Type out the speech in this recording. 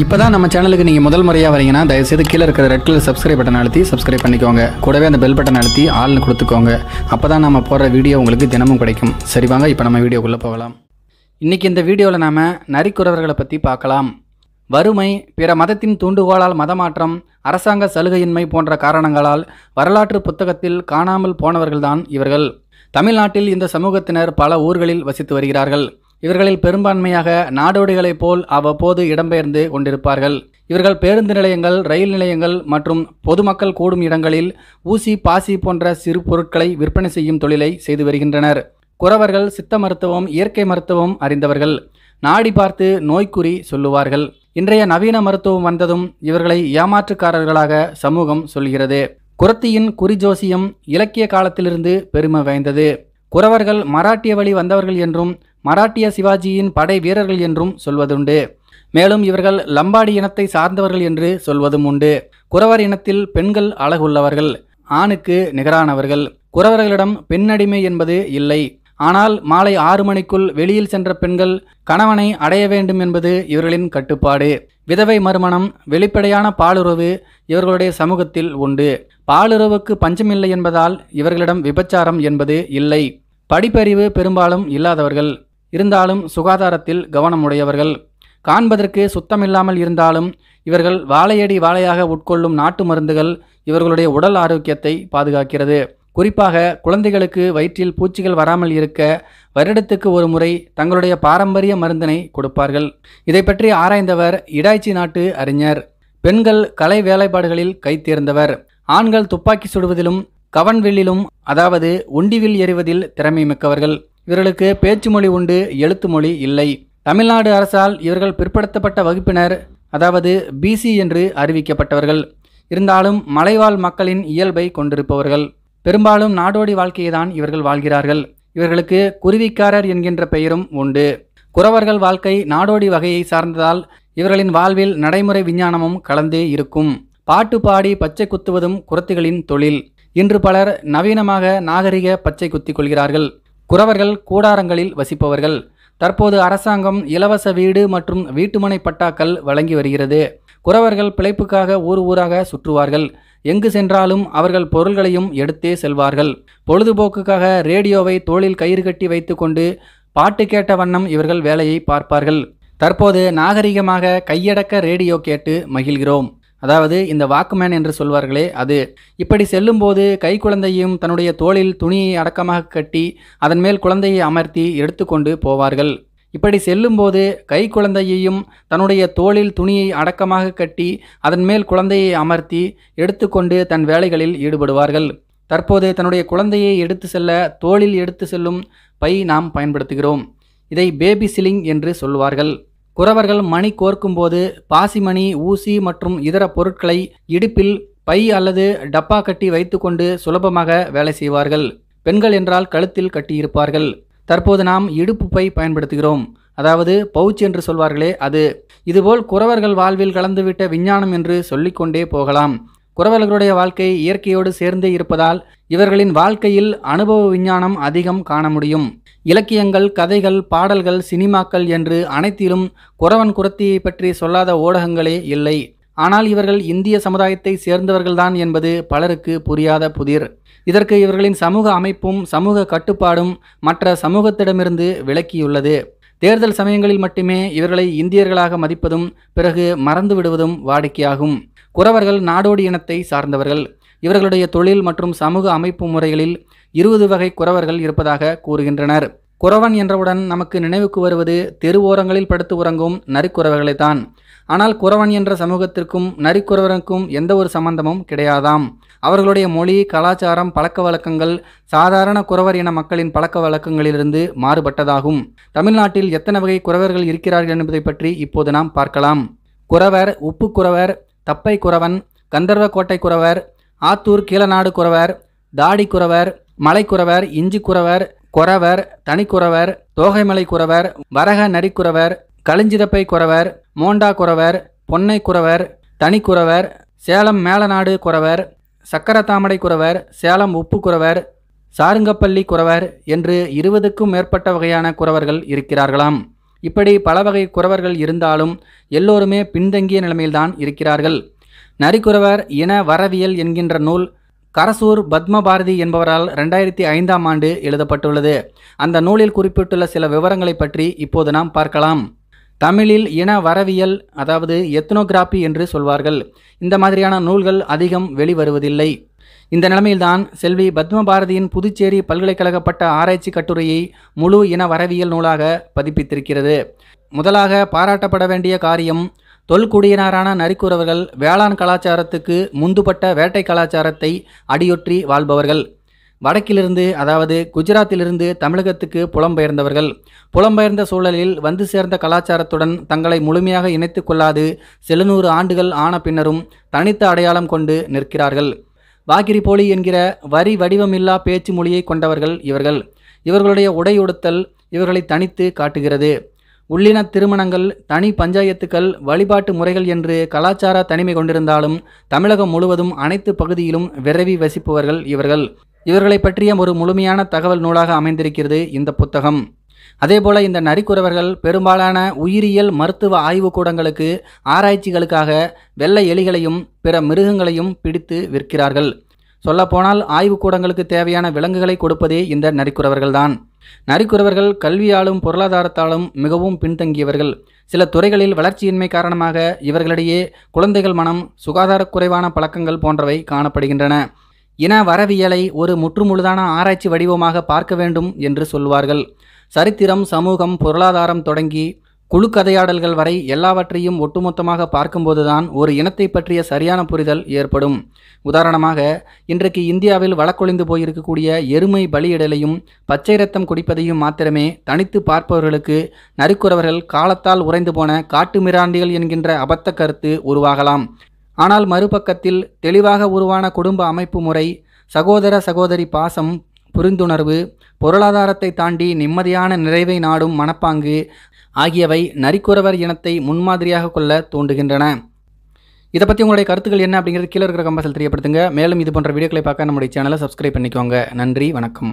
இப்போ தான் நம்ம சேனலுக்கு நீங்கள் முதல் முறையாக வரீங்கன்னா தயவுசெய்து கீழே இருக்கிற ரெட் கலர் சப்ஸ்கிரைப் பட்டன் அழுத்தி சப்ஸ்கிரைப் பண்ணிக்கோங்க கூடவே அந்த பெல் பட்டன் அழுத்தி ஆள்னு கொடுத்துக்கோங்க அப்போ தான் நம்ம போடுற வீடியோ உங்களுக்கு தினமும் கிடைக்கும் சரி வாங்க இப்போ நம்ம வீடியோக்குள்ளே போகலாம் இன்றைக்கி இந்த வீடியோவில் நாம் நரிக்குறவர்களை பற்றி பார்க்கலாம் வறுமை பிற மதத்தின் தூண்டுகோளால் மதமாற்றம் அரசாங்க சலுகையின்மை போன்ற காரணங்களால் வரலாற்று புத்தகத்தில் காணாமல் போனவர்கள்தான் இவர்கள் தமிழ்நாட்டில் இந்த சமூகத்தினர் பல ஊர்களில் வசித்து வருகிறார்கள் இவர்களில் பெரும்பான்மையாக நாடோடிகளைப் போல் அவ்வப்போது இடம்பெயர்ந்து கொண்டிருப்பார்கள் இவர்கள் பேருந்து நிலையங்கள் ரயில் நிலையங்கள் மற்றும் பொதுமக்கள் கூடும் இடங்களில் ஊசி பாசி போன்ற சிறு பொருட்களை விற்பனை செய்யும் தொழிலை செய்து வருகின்றனர் குறவர்கள் சித்த மருத்துவம் இயற்கை மருத்துவம் அறிந்தவர்கள் நாடி பார்த்து நோய்க்குறி சொல்லுவார்கள் இன்றைய நவீன மருத்துவம் வந்ததும் இவர்களை ஏமாற்றுக்காரர்களாக சமூகம் சொல்கிறது குரத்தியின் குறிஜோசியம் இலக்கிய காலத்திலிருந்து பெருமை வாய்ந்தது குறவர்கள் மராட்டிய வழி வந்தவர்கள் என்றும் மராட்டிய சிவாஜியின் படை வீரர்கள் என்றும் சொல்வதுண்டு மேலும் இவர்கள் லம்பாடி இனத்தை சார்ந்தவர்கள் என்று சொல்வதும் உண்டு குறவர் இனத்தில் பெண்கள் அழகுள்ளவர்கள் ஆணுக்கு நிகரானவர்கள் குறவர்களிடம் பெண்ணடிமை என்பது இல்லை ஆனால் மாலை ஆறு மணிக்குள் வெளியில் சென்ற பெண்கள் கணவனை அடைய வேண்டும் என்பது இவர்களின் கட்டுப்பாடு விதவை மறுமணம் வெளிப்படையான பாலுறவு இவர்களுடைய சமூகத்தில் உண்டு பாலுறவுக்கு பஞ்சமில்லை என்பதால் இவர்களிடம் விபச்சாரம் என்பது இல்லை படிப்பறிவு பெரும்பாலும் இல்லாதவர்கள் இருந்தாலும் சுகாதாரத்தில் கவனமுடையவர்கள் காண்பதற்கு சுத்தமில்லாமல் இருந்தாலும் இவர்கள் வாழையடி வாழையாக உட்கொள்ளும் நாட்டு மருந்துகள் இவர்களுடைய உடல் ஆரோக்கியத்தை பாதுகாக்கிறது குறிப்பாக குழந்தைகளுக்கு வயிற்றில் பூச்சிகள் வராமல் இருக்க வருடத்துக்கு ஒரு முறை தங்களுடைய பாரம்பரிய மருந்தினை கொடுப்பார்கள் இதை பற்றி ஆராய்ந்தவர் இடாய்ச்சி நாட்டு அறிஞர் பெண்கள் கலை வேலைப்பாடுகளில் கைத்தேர்ந்தவர் ஆண்கள் துப்பாக்கி சுடுவதிலும் கவன்வில்லிலும் அதாவது உண்டிவில் எறிவதில் திறமை மிக்கவர்கள் இவர்களுக்கு பேச்சு மொழி உண்டு எழுத்து மொழி இல்லை தமிழ்நாடு அரசால் இவர்கள் பிற்படுத்தப்பட்ட வகுப்பினர் அதாவது பிசி என்று அறிவிக்கப்பட்டவர்கள் இருந்தாலும் மலைவாழ் மக்களின் இயல்பை கொண்டிருப்பவர்கள் பெரும்பாலும் நாடோடி வாழ்க்கையை தான் இவர்கள் வாழ்கிறார்கள் இவர்களுக்கு குருவிக்காரர் என்கின்ற பெயரும் உண்டு குறவர்கள் வாழ்க்கை நாடோடி வகையை சார்ந்ததால் இவர்களின் வாழ்வில் நடைமுறை விஞ்ஞானமும் கலந்தே இருக்கும் பாட்டு பாடி பச்சை குத்துவதும் குரத்துகளின் தொழில் இன்று பலர் நவீனமாக நாகரிக பச்சை குத்தி கொள்கிறார்கள் குறவர்கள் கூடாரங்களில் வசிப்பவர்கள் தற்போது அரசாங்கம் இலவச வீடு மற்றும் வீட்டுமனை பட்டாக்கள் வழங்கி வருகிறது குறவர்கள் பிழைப்புக்காக ஊர் ஊராக சுற்றுவார்கள் எங்கு சென்றாலும் அவர்கள் பொருள்களையும் எடுத்தே செல்வார்கள் பொழுதுபோக்குக்காக ரேடியோவை தோளில் கயிறு கட்டி வைத்துக்கொண்டு பாட்டு கேட்ட வண்ணம் இவர்கள் வேலையை பார்ப்பார்கள் தற்போது நாகரிகமாக கையடக்க ரேடியோ கேட்டு மகிழ்கிறோம் அதாவது இந்த வாக்குமேன் என்று சொல்வார்களே அது இப்படி செல்லும்போது கைக்குழந்தையும் தன்னுடைய தோளில் துணியை அடக்கமாக கட்டி அதன் மேல் குழந்தையை அமர்த்தி எடுத்துக்கொண்டு போவார்கள் இப்படி செல்லும்போது கை குழந்தையையும் தன்னுடைய தோளில் துணியை அடக்கமாக கட்டி அதன் மேல் குழந்தையை அமர்த்தி எடுத்துக்கொண்டு தன் வேலைகளில் ஈடுபடுவார்கள் தற்போது தன்னுடைய குழந்தையை எடுத்து செல்ல தோளில் எடுத்து செல்லும் பை நாம் பயன்படுத்துகிறோம் இதை பேபி சிலிங் என்று சொல்வார்கள் குறவர்கள் மணி கோர்க்கும்போது பாசிமணி ஊசி மற்றும் இதர பொருட்களை இடுப்பில் பை அல்லது டப்பா கட்டி வைத்துக்கொண்டு சுலபமாக வேலை செய்வார்கள் பெண்கள் என்றால் கழுத்தில் கட்டியிருப்பார்கள் தற்போது நாம் இடுப்பு பை பயன்படுத்துகிறோம் அதாவது பவுச் என்று சொல்வார்களே அது இதுபோல் குறவர்கள் வாழ்வில் கலந்துவிட்ட விஞ்ஞானம் என்று சொல்லிக்கொண்டே போகலாம் குறவர்களுடைய வாழ்க்கை இயற்கையோடு சேர்ந்தே இருப்பதால் இவர்களின் வாழ்க்கையில் அனுபவ விஞ்ஞானம் அதிகம் காண முடியும் இலக்கியங்கள் கதைகள் பாடல்கள் சினிமாக்கள் என்று அனைத்திலும் குறவன் குரத்தியை பற்றி சொல்லாத ஊடகங்களே இல்லை ஆனால் இவர்கள் இந்திய சமுதாயத்தை சேர்ந்தவர்கள்தான் என்பது பலருக்கு புரியாத புதிர் இதற்கு இவர்களின் சமூக அமைப்பும் சமூக கட்டுப்பாடும் மற்ற சமூகத்திடமிருந்து விலக்கியுள்ளது தேர்தல் சமயங்களில் மட்டுமே இவர்களை இந்தியர்களாக மதிப்பதும் பிறகு மறந்து விடுவதும் வாடிக்கையாகும் குறவர்கள் நாடோடி இனத்தை சார்ந்தவர்கள் இவர்களுடைய தொழில் மற்றும் சமூக அமைப்பு முறைகளில் இருபது வகை குறவர்கள் இருப்பதாக கூறுகின்றனர் குறவன் என்றவுடன் நமக்கு நினைவுக்கு வருவது தெருவோரங்களில் படுத்து உறங்கும் தான் ஆனால் குறவன் என்ற சமூகத்திற்கும் நரிக்குறவருக்கும் எந்த ஒரு சம்பந்தமும் கிடையாதாம் அவர்களுடைய மொழி கலாச்சாரம் பழக்க வழக்கங்கள் சாதாரண குறவர் இன மக்களின் பழக்க வழக்கங்களிலிருந்து மாறுபட்டதாகும் தமிழ்நாட்டில் எத்தனை வகை குறவர்கள் இருக்கிறார்கள் என்பதை பற்றி இப்போது நாம் பார்க்கலாம் குறவர் உப்பு குறவர் தப்பை குறவன் கந்தர்வ கோட்டை குறவர் ஆத்தூர் கீழநாடு குறவர் தாடி குறவர் மலைக்குறவர் இஞ்சி குறவர் குறவர் தனிக்குறவர் தோகைமலை குறவர் வரக நரிக்குறவர் களிஞ்சிதப்பை குறவர் மோண்டா குறவர் பொன்னை குறவர் தனிக்குறவர் சேலம் மேலநாடு குறவர் சக்கரத்தாமடை குறவர் சேலம் உப்பு குறவர் சாருங்கப்பள்ளி குறவர் என்று இருபதுக்கும் மேற்பட்ட வகையான குறவர்கள் இருக்கிறார்களாம் இப்படி பல வகை குறவர்கள் இருந்தாலும் எல்லோருமே பின்தங்கிய நிலைமையில்தான் இருக்கிறார்கள் நரிக்குறவர் இன வரவியல் என்கின்ற நூல் கரசூர் பத்மபாரதி என்பவரால் ரெண்டாயிரத்தி ஐந்தாம் ஆண்டு எழுதப்பட்டுள்ளது அந்த நூலில் குறிப்பிட்டுள்ள சில விவரங்களை பற்றி இப்போது நாம் பார்க்கலாம் தமிழில் இன வரவியல் அதாவது எத்னோகிராபி என்று சொல்வார்கள் இந்த மாதிரியான நூல்கள் அதிகம் வெளிவருவதில்லை இந்த நிலைமையில்தான் செல்வி பத்மபாரதியின் புதுச்சேரி பல்கலைக்கழக பட்ட ஆராய்ச்சி கட்டுரையை முழு இன வரவியல் நூலாக பதிப்பித்திருக்கிறது முதலாக பாராட்டப்பட வேண்டிய காரியம் தொல்குடியினரான நரிக்குறவர்கள் வேளாண் கலாச்சாரத்துக்கு முந்துபட்ட வேட்டை கலாச்சாரத்தை அடியொற்றி வாழ்பவர்கள் வடக்கிலிருந்து அதாவது குஜராத்திலிருந்து தமிழகத்துக்கு புலம்பெயர்ந்தவர்கள் புலம்பெயர்ந்த சூழலில் வந்து சேர்ந்த கலாச்சாரத்துடன் தங்களை முழுமையாக இணைத்து கொள்ளாது சில நூறு ஆண்டுகள் ஆன பின்னரும் தனித்த அடையாளம் கொண்டு நிற்கிறார்கள் வாக்கிரி போலி என்கிற வரி வடிவமில்லா பேச்சு மொழியை கொண்டவர்கள் இவர்கள் இவர்களுடைய உடை உடுத்தல் இவர்களை தனித்து காட்டுகிறது உள்ளின திருமணங்கள் தனி பஞ்சாயத்துக்கள் வழிபாட்டு முறைகள் என்று கலாச்சார தனிமை கொண்டிருந்தாலும் தமிழகம் முழுவதும் அனைத்து பகுதியிலும் விரைவி வசிப்பவர்கள் இவர்கள் இவர்களை பற்றிய ஒரு முழுமையான தகவல் நூலாக அமைந்திருக்கிறது இந்த புத்தகம் அதேபோல இந்த நரிக்குறவர்கள் பெரும்பாலான உயிரியல் மருத்துவ ஆய்வுக்கூடங்களுக்கு ஆராய்ச்சிகளுக்காக வெள்ளை எலிகளையும் பிற மிருகங்களையும் பிடித்து விற்கிறார்கள் சொல்லப்போனால் ஆய்வுக்கூடங்களுக்கு தேவையான விலங்குகளை கொடுப்பதே இந்த நரிக்குறவர்கள்தான் நரிக்குறவர்கள் கல்வியாலும் பொருளாதாரத்தாலும் மிகவும் பின்தங்கியவர்கள் சில துறைகளில் வளர்ச்சியின்மை காரணமாக இவர்களிடையே குழந்தைகள் மனம் சுகாதார குறைவான பழக்கங்கள் போன்றவை காணப்படுகின்றன இன வரவியலை ஒரு முற்றுமுழுதான ஆராய்ச்சி வடிவமாக பார்க்க வேண்டும் என்று சொல்வார்கள் சரித்திரம் சமூகம் பொருளாதாரம் தொடங்கி குழு கதையாடல்கள் வரை எல்லாவற்றையும் ஒட்டுமொத்தமாக பார்க்கும்போதுதான் ஒரு இனத்தை பற்றிய சரியான புரிதல் ஏற்படும் உதாரணமாக இன்றைக்கு இந்தியாவில் வழக்கொழிந்து போயிருக்கக்கூடிய எருமை பலியிடலையும் பச்சை ரத்தம் குடிப்பதையும் மாத்திரமே தனித்து பார்ப்பவர்களுக்கு நரிக்குறவர்கள் காலத்தால் உறைந்து போன காட்டு மிராண்டிகள் என்கின்ற அபத்த கருத்து உருவாகலாம் ஆனால் மறுபக்கத்தில் தெளிவாக உருவான குடும்ப அமைப்பு முறை சகோதர சகோதரி பாசம் புரிந்துணர்வு பொருளாதாரத்தை தாண்டி நிம்மதியான நிறைவை நாடும் மனப்பாங்கு ஆகியவை நரிக்குறவர் இனத்தை முன்மாதிரியாக கொள்ள தூண்டுகின்றன இதை பற்றி உங்களுடைய கருத்துக்கள் என்ன அப்படிங்கிறது கீழே இருக்கிற கம்பசல் தெரியப்படுத்துங்க மேலும் இது போன்ற வீடியோக்களை பார்க்க நம்முடைய சேனலை சப்ஸ்கிரைப் பண்ணிக்கோங்க நன்றி வணக்கம்